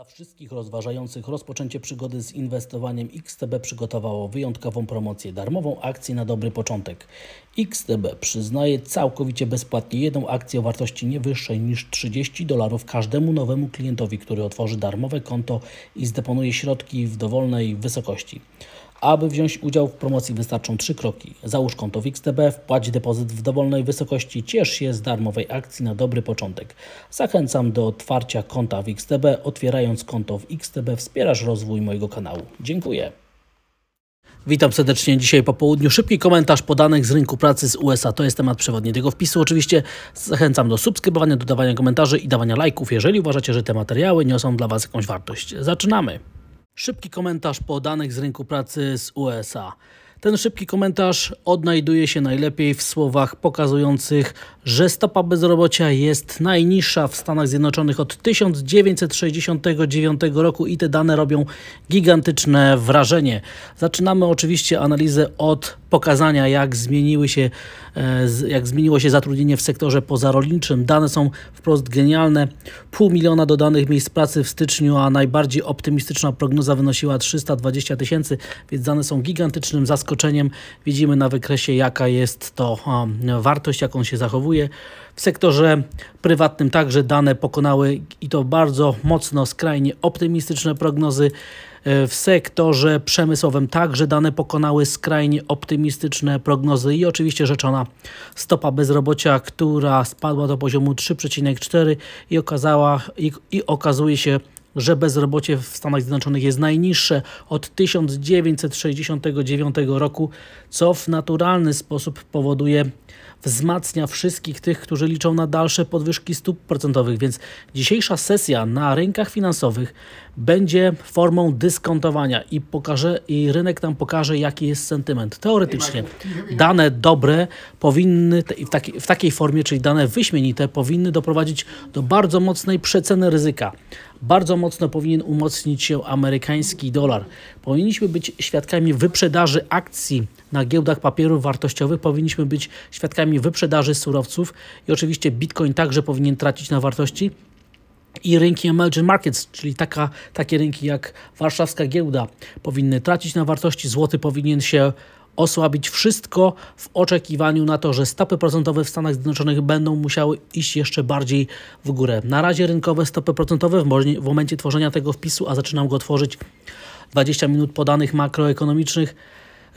Dla wszystkich rozważających rozpoczęcie przygody z inwestowaniem XTB przygotowało wyjątkową promocję darmową akcji na dobry początek. XTB przyznaje całkowicie bezpłatnie jedną akcję o wartości nie wyższej niż 30 dolarów każdemu nowemu klientowi, który otworzy darmowe konto i zdeponuje środki w dowolnej wysokości. Aby wziąć udział w promocji wystarczą trzy kroki. Załóż konto w XTB, wpłać depozyt w dowolnej wysokości, ciesz się z darmowej akcji na dobry początek. Zachęcam do otwarcia konta w XTB. Otwierając konto w XTB wspierasz rozwój mojego kanału. Dziękuję. Witam serdecznie dzisiaj po południu. Szybki komentarz podanych z rynku pracy z USA. To jest temat przewodni tego wpisu. Oczywiście zachęcam do subskrybowania, dodawania komentarzy i dawania lajków, jeżeli uważacie, że te materiały niosą dla Was jakąś wartość. Zaczynamy. Szybki komentarz po danych z rynku pracy z USA. Ten szybki komentarz odnajduje się najlepiej w słowach pokazujących, że stopa bezrobocia jest najniższa w Stanach Zjednoczonych od 1969 roku i te dane robią gigantyczne wrażenie. Zaczynamy oczywiście analizę od pokazania, jak zmieniły się E, jak zmieniło się zatrudnienie w sektorze pozarolniczym. Dane są wprost genialne. Pół miliona dodanych miejsc pracy w styczniu, a najbardziej optymistyczna prognoza wynosiła 320 tysięcy, więc dane są gigantycznym zaskoczeniem. Widzimy na wykresie, jaka jest to wartość, jaką się zachowuje. W sektorze prywatnym także dane pokonały i to bardzo mocno, skrajnie optymistyczne prognozy. E, w sektorze przemysłowym także dane pokonały skrajnie optymistyczne prognozy i oczywiście rzeczona stopa bezrobocia, która spadła do poziomu 3,4 i okazała i, i okazuje się że bezrobocie w Stanach Zjednoczonych jest najniższe od 1969 roku, co w naturalny sposób powoduje wzmacnia wszystkich tych, którzy liczą na dalsze podwyżki stóp procentowych, więc dzisiejsza sesja na rynkach finansowych będzie formą dyskontowania i, pokaże, i rynek nam pokaże, jaki jest sentyment. Teoretycznie dane dobre powinny w takiej, w takiej formie, czyli dane wyśmienite, powinny doprowadzić do bardzo mocnej przeceny ryzyka. Bardzo mocno powinien umocnić się amerykański dolar. Powinniśmy być świadkami wyprzedaży akcji na giełdach papierów wartościowych powinniśmy być świadkami wyprzedaży surowców i oczywiście Bitcoin także powinien tracić na wartości, i rynki emerging markets, czyli taka, takie rynki jak warszawska giełda, powinny tracić na wartości, złoty powinien się osłabić wszystko w oczekiwaniu na to, że stopy procentowe w Stanach Zjednoczonych będą musiały iść jeszcze bardziej w górę. Na razie rynkowe stopy procentowe w momencie tworzenia tego wpisu, a zaczynam go tworzyć 20 minut podanych makroekonomicznych,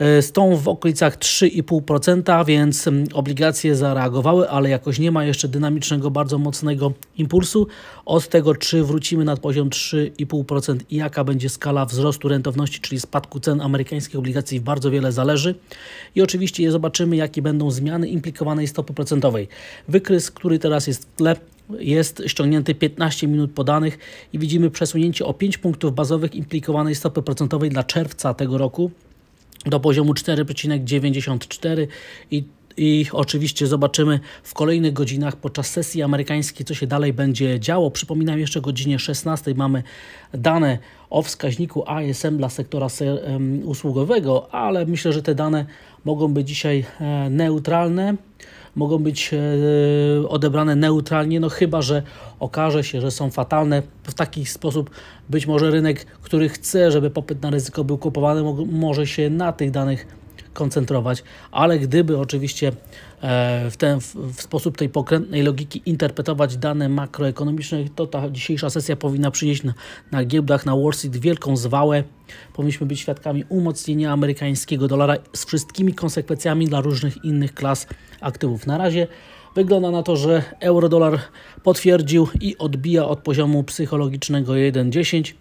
E, z tą w okolicach 3,5%, więc mm, obligacje zareagowały, ale jakoś nie ma jeszcze dynamicznego, bardzo mocnego impulsu. Od tego, czy wrócimy nad poziom 3,5% i jaka będzie skala wzrostu rentowności, czyli spadku cen amerykańskich obligacji, bardzo wiele zależy. I oczywiście zobaczymy, jakie będą zmiany implikowanej stopy procentowej. Wykres, który teraz jest w tle, jest ściągnięty 15 minut podanych i widzimy przesunięcie o 5 punktów bazowych implikowanej stopy procentowej dla czerwca tego roku do poziomu 4,94 i i oczywiście zobaczymy w kolejnych godzinach podczas sesji amerykańskiej, co się dalej będzie działo. Przypominam, jeszcze o godzinie 16 mamy dane o wskaźniku ASM dla sektora usługowego, ale myślę, że te dane mogą być dzisiaj e, neutralne mogą być e, odebrane neutralnie, no chyba, że okaże się, że są fatalne. W taki sposób być może rynek, który chce, żeby popyt na ryzyko był kupowany, może się na tych danych koncentrować, ale gdyby oczywiście e, w, ten, w sposób tej pokrętnej logiki interpretować dane makroekonomiczne, to ta dzisiejsza sesja powinna przynieść na, na giełdach, na Wall Street wielką zwałę. Powinniśmy być świadkami umocnienia amerykańskiego dolara z wszystkimi konsekwencjami dla różnych innych klas aktywów. Na razie Wygląda na to, że euro-dolar potwierdził i odbija od poziomu psychologicznego 1,10.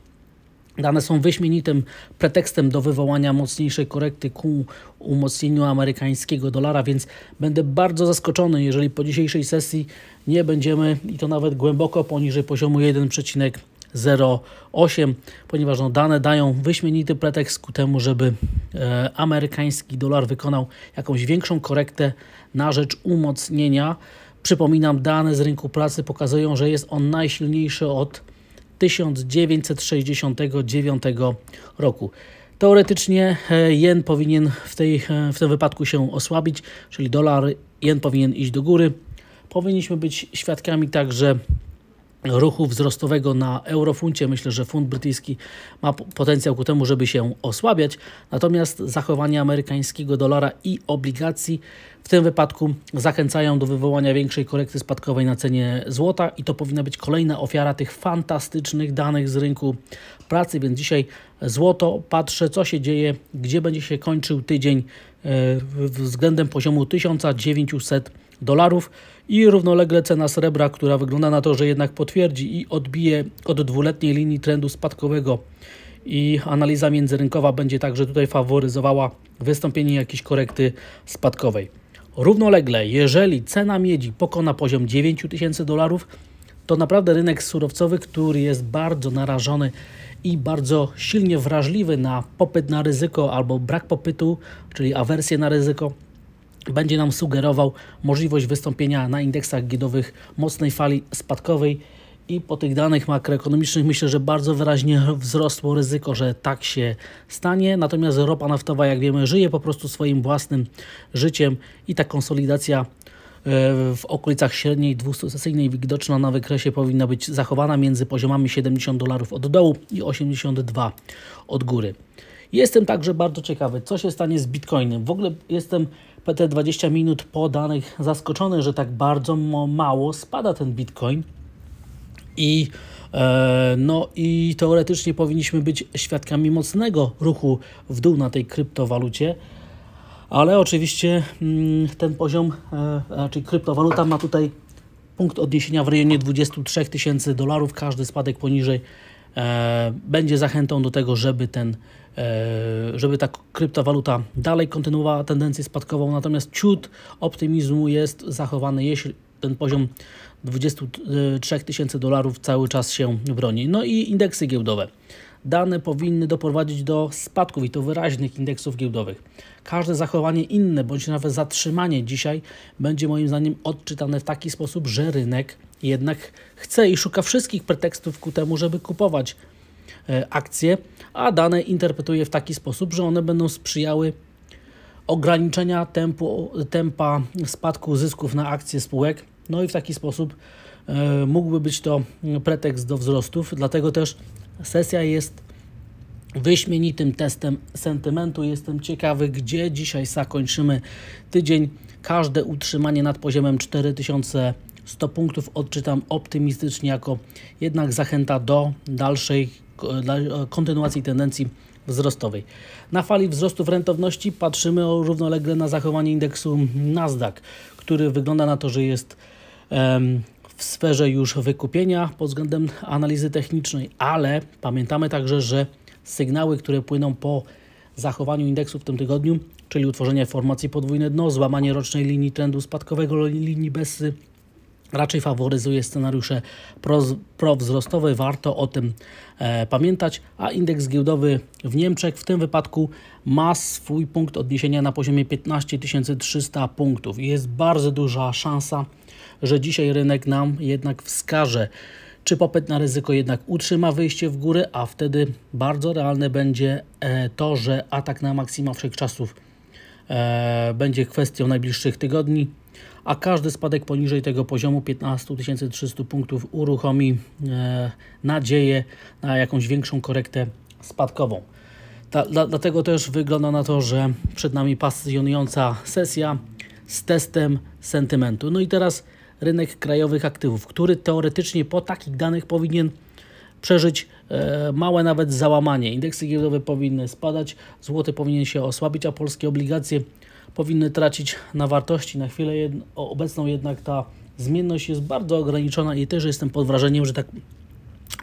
Dane są wyśmienitym pretekstem do wywołania mocniejszej korekty ku umocnieniu amerykańskiego dolara, więc będę bardzo zaskoczony, jeżeli po dzisiejszej sesji nie będziemy i to nawet głęboko poniżej poziomu 1,08, ponieważ no, dane dają wyśmienity pretekst ku temu, żeby e, amerykański dolar wykonał jakąś większą korektę na rzecz umocnienia. Przypominam, dane z rynku pracy pokazują, że jest on najsilniejszy od 1969 roku. Teoretycznie e, jen powinien w, tej, e, w tym wypadku się osłabić, czyli dolar, jen powinien iść do góry. Powinniśmy być świadkami także ruchu wzrostowego na eurofuncie. Myślę, że funt brytyjski ma potencjał ku temu, żeby się osłabiać. Natomiast zachowanie amerykańskiego dolara i obligacji w tym wypadku zachęcają do wywołania większej korekty spadkowej na cenie złota i to powinna być kolejna ofiara tych fantastycznych danych z rynku pracy, więc dzisiaj złoto patrzę co się dzieje, gdzie będzie się kończył tydzień e, względem poziomu 1900 dolarów i równolegle cena srebra, która wygląda na to, że jednak potwierdzi i odbije od dwuletniej linii trendu spadkowego i analiza międzyrynkowa będzie także tutaj faworyzowała wystąpienie jakiejś korekty spadkowej. Równolegle, jeżeli cena miedzi pokona poziom 9000 dolarów, to naprawdę rynek surowcowy, który jest bardzo narażony i bardzo silnie wrażliwy na popyt na ryzyko albo brak popytu, czyli awersję na ryzyko, będzie nam sugerował możliwość wystąpienia na indeksach giełdowych mocnej fali spadkowej i po tych danych makroekonomicznych myślę, że bardzo wyraźnie wzrosło ryzyko, że tak się stanie. Natomiast ropa naftowa, jak wiemy, żyje po prostu swoim własnym życiem i ta konsolidacja e, w okolicach średniej dwustusesyjnej widoczna na wykresie powinna być zachowana między poziomami 70 dolarów od dołu i 82 od góry. Jestem także bardzo ciekawy, co się stanie z Bitcoinem. W ogóle jestem te 20 minut po danych zaskoczony, że tak bardzo mało spada ten bitcoin i e, no i teoretycznie powinniśmy być świadkami mocnego ruchu w dół na tej kryptowalucie, ale oczywiście mm, ten poziom, e, czyli kryptowaluta ma tutaj punkt odniesienia w rejonie 23 tysięcy dolarów. Każdy spadek poniżej e, będzie zachętą do tego, żeby ten E, żeby ta kryptowaluta dalej kontynuowała tendencję spadkową, natomiast ciut optymizmu jest zachowany, jeśli ten poziom 23 tysięcy dolarów cały czas się broni. No i indeksy giełdowe. Dane powinny doprowadzić do spadków i to wyraźnych indeksów giełdowych. Każde zachowanie inne bądź nawet zatrzymanie dzisiaj będzie moim zdaniem odczytane w taki sposób, że rynek jednak chce i szuka wszystkich pretekstów ku temu, żeby kupować E, akcje, a dane interpretuje w taki sposób, że one będą sprzyjały ograniczenia tempu, tempa spadku zysków na akcje spółek. No i w taki sposób e, mógłby być to pretekst do wzrostów, dlatego też sesja jest wyśmienitym testem sentymentu. Jestem ciekawy, gdzie dzisiaj zakończymy tydzień. Każde utrzymanie nad poziomem 4100 punktów odczytam optymistycznie jako jednak zachęta do dalszej dla e, kontynuacji tendencji wzrostowej. Na fali wzrostów rentowności patrzymy równolegle na zachowanie indeksu Nasdaq, który wygląda na to, że jest w sferze już wykupienia pod względem analizy technicznej, ale pamiętamy także, że sygnały, które płyną po zachowaniu indeksu w tym tygodniu, czyli utworzenie formacji podwójne dno, złamanie rocznej linii trendu spadkowego linii bez raczej faworyzuje scenariusze prowzrostowe. Warto o tym e, pamiętać, a indeks giełdowy w Niemczech w tym wypadku ma swój punkt odniesienia na poziomie 15 300 punktów. Jest bardzo duża szansa, że dzisiaj rynek nam jednak wskaże, czy popyt na ryzyko jednak utrzyma wyjście w górę, a wtedy bardzo realne będzie e, to, że atak na maksima wszechczasów czasów E, będzie kwestią najbliższych tygodni, a każdy spadek poniżej tego poziomu 15 300 punktów uruchomi e, nadzieję na jakąś większą korektę spadkową. dlatego też wygląda na to, że przed nami pasjonująca sesja z testem sentymentu. No i teraz rynek krajowych aktywów, który teoretycznie po takich danych powinien przeżyć E, małe nawet załamanie. Indeksy giełdowe powinny spadać, złoty powinien się osłabić, a polskie obligacje powinny tracić na wartości. Na chwilę obecną jednak ta zmienność jest bardzo ograniczona i też jestem pod wrażeniem, że tak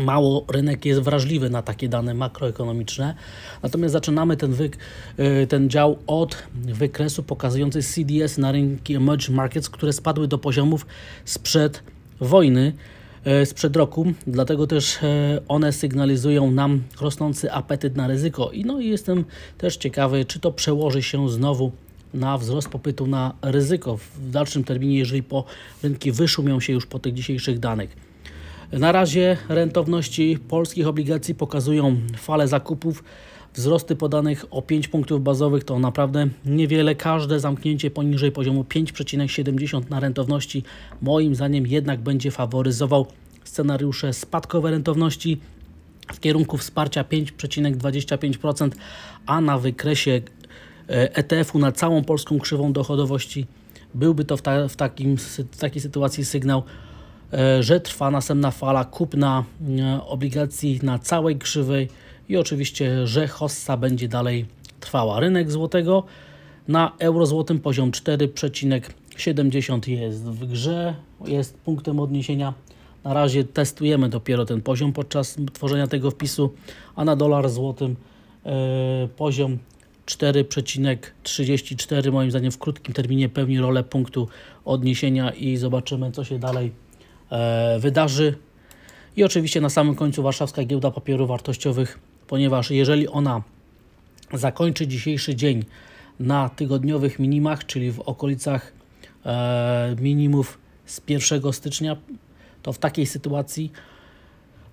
mało rynek jest wrażliwy na takie dane makroekonomiczne. Natomiast zaczynamy ten, wyk, e, ten dział od wykresu pokazujący CDS na rynki emerging markets, które spadły do poziomów sprzed wojny. E, sprzed roku, dlatego też e, one sygnalizują nam rosnący apetyt na ryzyko. I no i jestem też ciekawy, czy to przełoży się znowu na wzrost popytu na ryzyko w dalszym terminie, jeżeli po rynki wyszumią się już po tych dzisiejszych danych. Na razie rentowności polskich obligacji pokazują falę zakupów Wzrosty podanych o 5 punktów bazowych to naprawdę niewiele. Każde zamknięcie poniżej poziomu 5,70 na rentowności moim zdaniem jednak będzie faworyzował scenariusze spadkowe rentowności w kierunku wsparcia 5,25%, a na wykresie ETF-u e na całą polską krzywą dochodowości byłby to w, ta, w, takim, w takiej sytuacji sygnał, e, że trwa następna fala kupna e, obligacji na całej krzywej i oczywiście, że hossa będzie dalej trwała. Rynek złotego na euro złotym poziom 4,70 jest w grze, jest punktem odniesienia. Na razie testujemy dopiero ten poziom podczas tworzenia tego wpisu, a na dolar złotym yy, poziom 4,34 moim zdaniem w krótkim terminie pełni rolę punktu odniesienia i zobaczymy co się dalej e, wydarzy. I oczywiście na samym końcu warszawska giełda papierów wartościowych ponieważ jeżeli ona zakończy dzisiejszy dzień na tygodniowych minimach, czyli w okolicach e, minimów z 1 stycznia, to w takiej sytuacji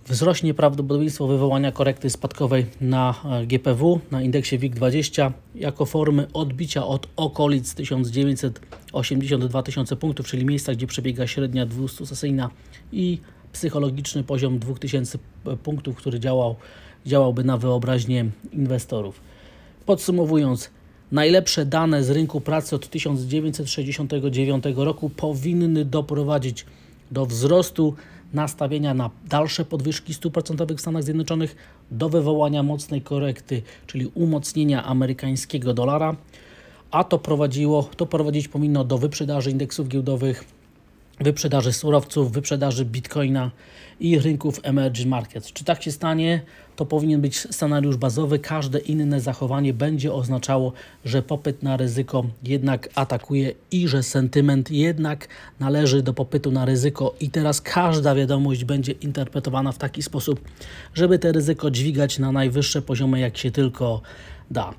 wzrośnie prawdopodobieństwo wywołania korekty spadkowej na e, GPW, na indeksie WIG20, jako formy odbicia od okolic do 2000 punktów, czyli miejsca, gdzie przebiega średnia 200-sesyjna i psychologiczny poziom 2000 punktów, który działał działałby na wyobraźnię inwestorów. Podsumowując, najlepsze dane z rynku pracy od 1969 roku powinny doprowadzić do wzrostu nastawienia na dalsze podwyżki stóp procentowych w Stanach Zjednoczonych, do wywołania mocnej korekty, czyli umocnienia amerykańskiego dolara, a to prowadziło, to prowadzić powinno do wyprzedaży indeksów giełdowych wyprzedaży surowców, wyprzedaży bitcoina i rynków emerging markets. Czy tak się stanie? To powinien być scenariusz bazowy. Każde inne zachowanie będzie oznaczało, że popyt na ryzyko jednak atakuje i że sentyment jednak należy do popytu na ryzyko. I teraz każda wiadomość będzie interpretowana w taki sposób, żeby te ryzyko dźwigać na najwyższe poziomy, jak się tylko da.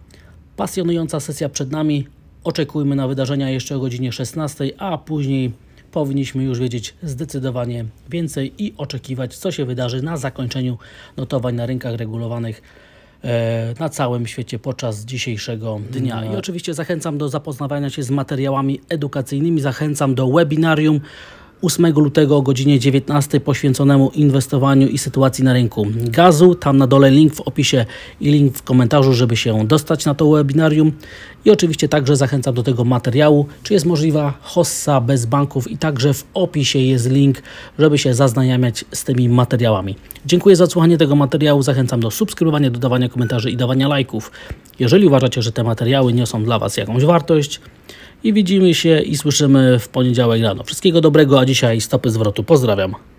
Pasjonująca sesja przed nami. Oczekujmy na wydarzenia jeszcze o godzinie 16, a później powinniśmy już wiedzieć zdecydowanie więcej i oczekiwać, co się wydarzy na zakończeniu notowań na rynkach regulowanych e, na całym świecie podczas dzisiejszego dnia. I no. oczywiście zachęcam do zapoznawania się z materiałami edukacyjnymi, zachęcam do webinarium 8 lutego o godzinie 19 poświęconemu inwestowaniu i sytuacji na rynku gazu. Tam na dole link w opisie i link w komentarzu, żeby się dostać na to webinarium. I oczywiście także zachęcam do tego materiału, czy jest możliwa hossa bez banków i także w opisie jest link, żeby się zaznajamiać z tymi materiałami. Dziękuję za słuchanie tego materiału, zachęcam do subskrybowania, dodawania komentarzy i dawania lajków. Jeżeli uważacie, że te materiały niosą dla Was jakąś wartość, i widzimy się i słyszymy w poniedziałek rano. Wszystkiego dobrego, a dzisiaj stopy zwrotu. Pozdrawiam.